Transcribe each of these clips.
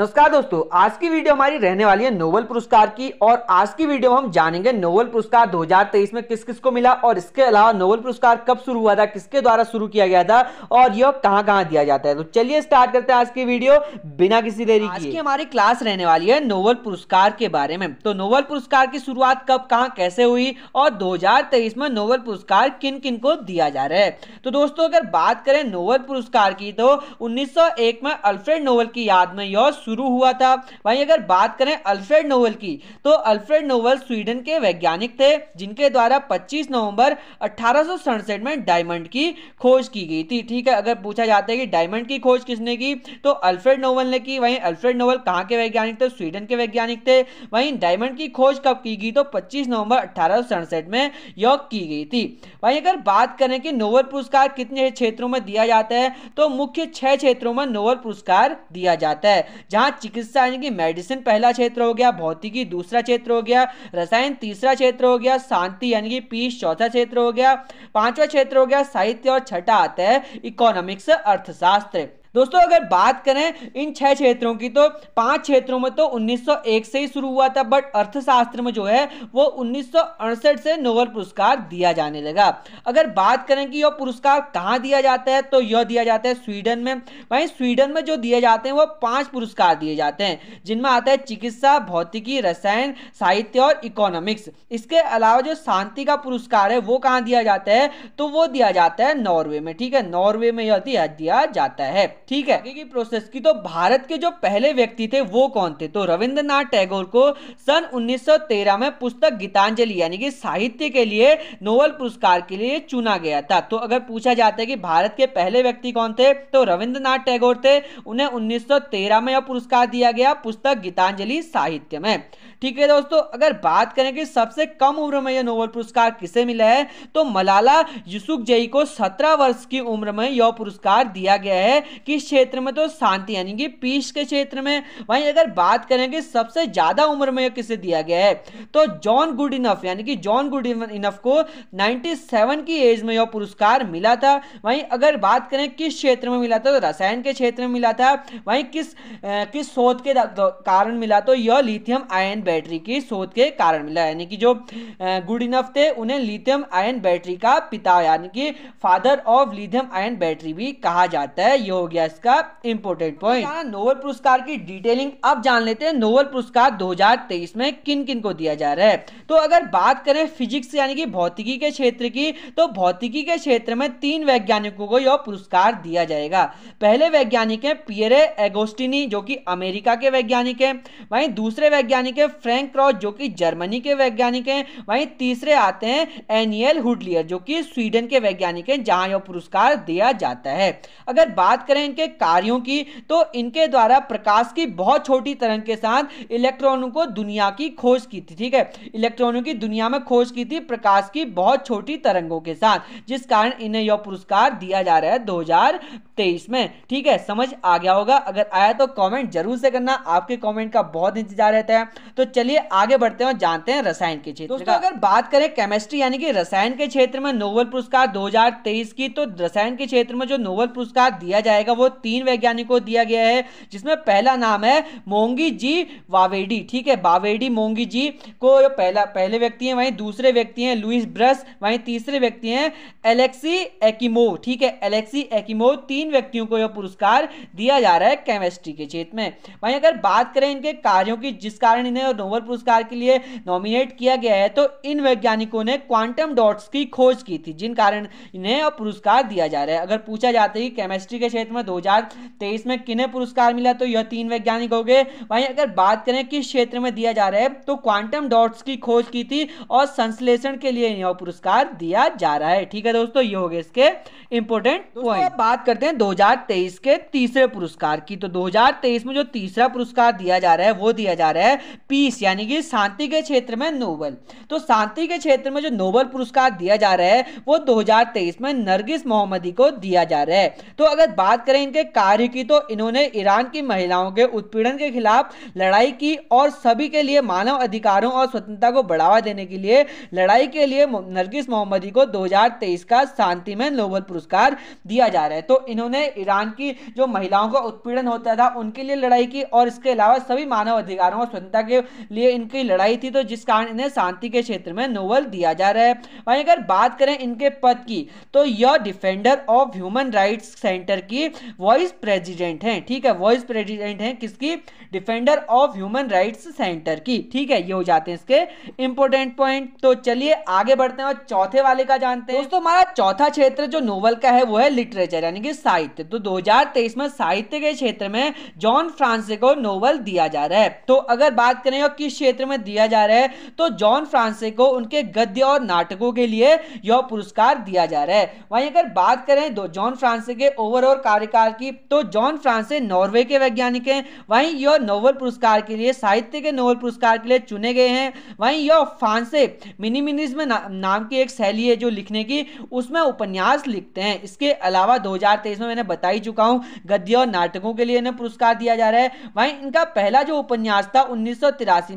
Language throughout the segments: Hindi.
नमस्कार दोस्तों आज की वीडियो हमारी रहने वाली है नोबल पुरस्कार की और आज की वीडियो हम जानेंगे नोबल पुरस्कार 2023 में किस किस को मिला और इसके अलावा नोबल पुरस्कार कब शुरू हुआ था किसके द्वारा शुरू किया गया था और यह कहां कहां दिया जाता है तो चलिए स्टार्ट करते हैं आज की वीडियो बिना किसी देरी आज की हमारी क्लास रहने वाली है नोबल पुरस्कार के बारे में तो नोबल पुरस्कार की शुरुआत कब कहाँ कैसे हुई और दो में नोबल पुरस्कार किन किन को दिया जा रहा है तो दोस्तों अगर बात करें नोबल पुरस्कार की तो उन्नीस में अल्फ्रेड नोवल की याद में यह शुरू हुआ था वहीं अगर बात करें अल्फ्रेड नोवल की तो अल्फ्रेड नोवल स्वीडन के वैज्ञानिक थे जिनके द्वारा 25 नवंबर अठारह में डायमंड की खोज की गई थी ठीक है अगर पूछा जाता है कि डायमंड की खोज किसने की तो अल्फ्रेड नोवल ने की वहीं अल्फ्रेड नोवल कहाँ के वैज्ञानिक थे स्वीडन के वैज्ञानिक थे वहीं डायमंड की खोज कब की गई तो पच्चीस नवंबर अठारह में योग की गई थी वहीं अगर बात करें कि नोवल पुरस्कार कितने क्षेत्रों में दिया जाता है तो मुख्य छह क्षेत्रों में नोवल पुरस्कार दिया जाता है जहां जहाँ चिकित्सा यानी कि मेडिसिन पहला क्षेत्र हो गया भौतिकी दूसरा क्षेत्र हो गया रसायन तीसरा क्षेत्र हो गया शांति यानी कि पीस चौथा क्षेत्र हो गया पांचवा क्षेत्र हो गया साहित्य और छठा आता है इकोनॉमिक्स अर्थशास्त्र दोस्तों अगर बात करें इन छह क्षेत्रों की तो पांच क्षेत्रों में तो 1901 से ही शुरू हुआ था बट अर्थशास्त्र में जो है वो उन्नीस से नोबल पुरस्कार दिया जाने लगा अगर बात करें कि यह पुरस्कार कहाँ दिया जाता है तो यह दिया जाता है स्वीडन में वहीं स्वीडन में जो दिए जाते हैं वो पांच पुरस्कार दिए जाते हैं जिनमें आता है चिकित्सा भौतिकी रसायन साहित्य और इकोनॉमिक्स इसके अलावा जो शांति का पुरस्कार है वो कहाँ दिया जाता है तो वो दिया जाता है नॉर्वे में ठीक है नॉर्वे में यह दिया जाता है ठीक है आगे की प्रोसेस की तो भारत के जो पहले व्यक्ति थे वो कौन थे तो रविंद्रनाथ टैगोर को सन 1913 में पुस्तक गीतांजलि यानी कि साहित्य के लिए नोबल पुरस्कार के लिए चुना गया था तो अगर पूछा जाता है कि भारत के पहले व्यक्ति कौन थे तो रविंद्रनाथ टैगोर थे उन्हें उन्नीस में यह पुरस्कार दिया गया पुस्तक गीतांजलि साहित्य में ठीक है दोस्तों अगर बात करें कि सबसे कम उम्र में यह नोबल पुरस्कार किसे मिला है तो मलाला यूसुफ जई को सत्रह वर्ष की उम्र में यह पुरस्कार दिया गया है कि इस क्षेत्र में तो शांति यानी कि पीस के क्षेत्र में वहीं अगर बात करें कि सबसे ज़्यादा उम्र में किसे दिया गया है तो जॉन गुड इनफ यानी कि जॉन गुड इनफ को 97 की एज में यह पुरस्कार मिला था वहीं अगर बात करें किस क्षेत्र में मिला था तो रसायन के क्षेत्र में मिला था वहीं किस आ, किस शोध के कारण मिला तो यह लिथियम आयन बैटरी की शोध के कारण मिला यानी कि जो गुड इनफ थे उन्हें लिथियम आयन बैटरी का पिता यानी कि father of lithium ion battery भी कहा जाता है यह हो गया का इम्पोर्टेंट पॉइंट नोबल पुरस्कार की डिटेलिंग अब जान लेते हैं नोबल पुरस्कार 2023 में किन किन को दिया जा रहा है तो अगर बात करें फिजिक्स यानी कि भौतिकी के क्षेत्र की तो भौतिकी के क्षेत्र में तीन वैज्ञानिकों को यह पुरस्कार दिया जाएगा पहले वैज्ञानिक है पियरे एगोस्टिनी जो कि अमेरिका के वैज्ञानिक है वहीं दूसरे वैज्ञानिक है फ्रेंक क्रॉस जो कि जर्मनी के वैज्ञानिक है वहीं तीसरे आते हैं एनियल हुडलियर जो कि स्वीडन के वैज्ञानिक है जहां यह पुरस्कार दिया जाता है अगर बात करें इनके कार्यों की तो इनके द्वारा प्रकाश की बहुत छोटी तरंग के साथ इलेक्ट्रॉनों को दुनिया की खोज की थी ठीक है इलेक्ट्रॉनों की दुनिया में खोज की थी प्रकाश की बहुत छोटी तरंगों के साथ जिस कारण इन्हें यह पुरस्कार दिया जा रहा है दो में ठीक है समझ आ गया होगा अगर आया तो कमेंट जरूर से करना आपके कमेंट का बहुत इंतजार रहता है तो चलिए आगे बढ़ते हैं जानते हैं रसायन के क्षेत्र दोस्तों अगर बात करें केमिस्ट्री यानी कि रसायन के क्षेत्र में नोबल पुरस्कार 2023 की तो रसायन के क्षेत्र में जो नोबल पुरस्कार दिया जाएगा वो तीन वैज्ञानिक को दिया गया है जिसमें पहला नाम है मोंगी जी वावेडी ठीक है बावेडी मोंगी जी को पहला पहले व्यक्ति हैं वहीं दूसरे व्यक्ति हैं लुइस ब्रस वहीं तीसरे व्यक्ति हैं एलेक्सी एकिमो ठीक है एलेक्सी एकिमो तीन व्यक्तियों को यह पुरस्कार दिया जा रहा है केमिस्ट्री के क्षेत्र में वहीं अगर बात करें इनके कार्यों की जिस कारण इन्हें नोबल पुरस्कार के लिए नॉमिनेट किया गया है तो इन वैज्ञानिकों ने क्वांटम डॉट्स की खोज की थी जिन कारण इन्हें पुरस्कार दिया जा रहा है अगर पूछा जाता है कि केमिस्ट्री के क्षेत्र में 2023 में किन्हें पुरस्कार मिला तो यह तीन वैज्ञानिक हो गए वहीं अगर बात करें किस क्षेत्र में दिया जा रहा है तो क्वांटम डॉट्स की खोज की थी और संश्लेषण के लिए यह पुरस्कार दिया जा रहा है ठीक है दोस्तों ये हो गए इसके इंपोर्टेंट पॉइंट बात करते हैं दो के तीसरे पुरस्कार की तो दो में जो तीसरा पुरस्कार दिया जा रहा है वो दिया जा रहा है पीस यानी कि शांति के क्षेत्र में नोबल तो शांति के क्षेत्र में जो नोबल पुरस्कार दिया जा रहा है वो 2023 में नरगिस मोहम्मदी को दिया जा रहा है तो अगर बात करें इनके कार्य की तो इन्होंने ईरान की महिलाओं के उत्पीड़न के खिलाफ लड़ाई की और सभी के लिए मानव अधिकारों और स्वतंत्रता को बढ़ावा देने के लिए लड़ाई के लिए नरगिस मोहम्मदी को 2023 का शांति में नोबल पुरस्कार दिया जा रहा है तो इन्होंने ईरान की जो महिलाओं का उत्पीड़न होता था उनके लिए लड़ाई की और इसके अलावा सभी मानव अधिकारों और स्वतंत्रता के लिए इनकी लड़ाई थी तो जिस कारण इन्हें शांति के क्षेत्र में नोबल दिया जा रहा है वहीं अगर बात करें इनके पद की तो यह defender of human rights centre की वॉइस प्रेजिडेंट हैं ठीक है वॉइस प्रेजिडेंट हैं किसकी defender of human rights centre की ठीक है ये हो जाते हैं इसके इंपॉर्टेंट पॉइंट तो चलिए आगे बढ़ते हैं और चौथे वाले का जानते हैं दोस्तों हमारा चौथा क्षेत्र जो नोवल का है वो है लिटरेचर यानी कि साहित्य तो 2023 में साहित्य के क्षेत्र में जॉन फ्रांसिस को नोवल दिया जा रहा है तो अगर बात करें और किस क्षेत्र में दिया जा रहा है तो जॉन फ्रांसिस को उनके गद्य और नाटकों के लिए यह पुरस्कार दिया जा रहा है वहीं अगर बात करें जॉन फ्रांसिस के ओवरऑल कार्यकाल पुरस्कार की तो जॉन फ्रांसे नॉर्वे के वैज्ञानिक हैं वहीं यह नोबल पुरस्कार के लिए साहित्य के नोबल पुरस्कार के लिए चुने गए हैं वहीं यह फ्रांसे मिनिमिनिज्म ना, नाम की एक शैली है जो लिखने की उसमें उपन्यास लिखते हैं इसके अलावा दो में मैंने बता ही चुका हूँ गद्य और नाटकों के लिए इन्हें पुरस्कार दिया जा रहा है वहीं इनका पहला जो उपन्यास था उन्नीस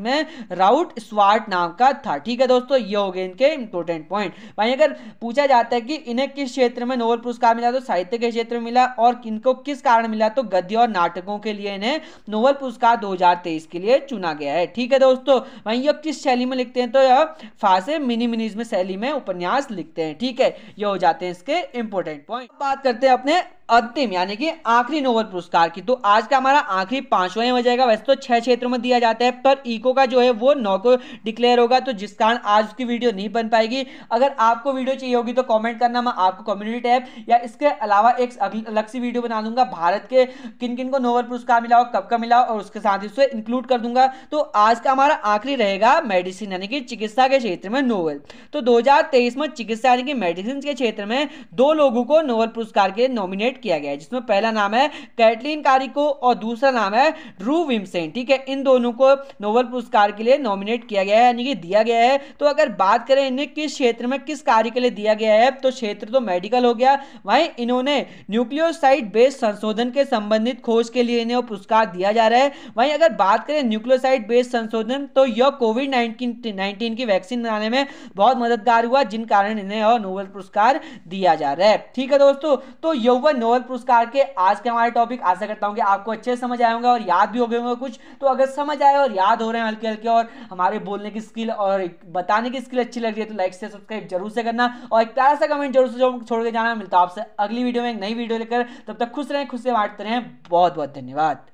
में राउट स्वार्ट नाम का था ठीक है दोस्तों ये हो गए इनके इंपोर्टेंट पॉइंट वहीं अगर पूछा जाता है कि इन्हें किस क्षेत्र में नोबल पुरस्कार मिला तो साहित्य के क्षेत्र में मिला और किन इनको किस कारण मिला तो गद्य और नाटकों के लिए इन्हें नोबल पुरस्कार 2023 के लिए चुना गया है ठीक है दोस्तों वहीं यह किस शैली में लिखते हैं तो यह फासे मिनी में शैली में उपन्यास लिखते हैं ठीक है ये हो जाते हैं इसके इंपोर्टेंट पॉइंट बात करते हैं अपने अंतिम यानी कि आखिरी नोबल पुरस्कार की तो आज का हमारा आखिरी पांचवा हो जाएगा वैसे तो छह क्षेत्रों में दिया जाता है पर इको का जो है वो नौ को डिक्लेयर होगा तो जिस कारण आज उसकी वीडियो नहीं बन पाएगी अगर आपको वीडियो चाहिए होगी तो कमेंट करना मैं आपको कम्युनिटी टैब या इसके अलावा एक अलग सी वीडियो बना दूंगा भारत के किन किन को नोबल पुरस्कार मिला हो कब का मिला और उसके साथ ही इंक्लूड कर दूंगा तो आज का हमारा आखिरी रहेगा मेडिसिन यानी कि चिकित्सा के क्षेत्र में नोवल तो दो में चिकित्सा यानी कि मेडिसिन के क्षेत्र में दो लोगों को नोबल पुरस्कार के नॉमिनेट नॉमिनेट किया गया है जिसमें पहला नाम है कैटलिन कारिको और दूसरा नाम है रू विमसेन ठीक है इन दोनों को नोबल पुरस्कार के लिए नॉमिनेट किया गया है यानी कि दिया गया है तो अगर बात करें इन्हें किस क्षेत्र में किस कार्य के लिए दिया गया है तो क्षेत्र तो मेडिकल हो गया वहीं इन्होंने न्यूक्लियोसाइड बेस्ड संशोधन के संबंधित खोज के लिए इन्हें पुरस्कार दिया जा रहा है वहीं अगर बात करें न्यूक्लियोसाइड बेस्ड संशोधन तो यह कोविड नाइनटीन की वैक्सीन बनाने में बहुत मददगार हुआ जिन कारण इन्हें और नोबल पुरस्कार दिया जा रहा है ठीक है दोस्तों तो यौवन नोबेल पुरस्कार के आज के हमारे टॉपिक आशा करता हूँ कि आपको अच्छे समझ आए होंगे और याद भी हो गए होंगे कुछ तो अगर समझ आए और याद हो रहे हैं हल्के हल्के और हमारे बोलने की स्किल और बताने की स्किल अच्छी लग रही है तो लाइक से सब्सक्राइब जरूर से करना और एक प्यारा सा कमेंट जरूर से छोड़ के जाना मिलता आपसे अगली वीडियो में एक नई वीडियो लेकर तब तक खुश रहें खुश से बांटते रहें बहुत बहुत धन्यवाद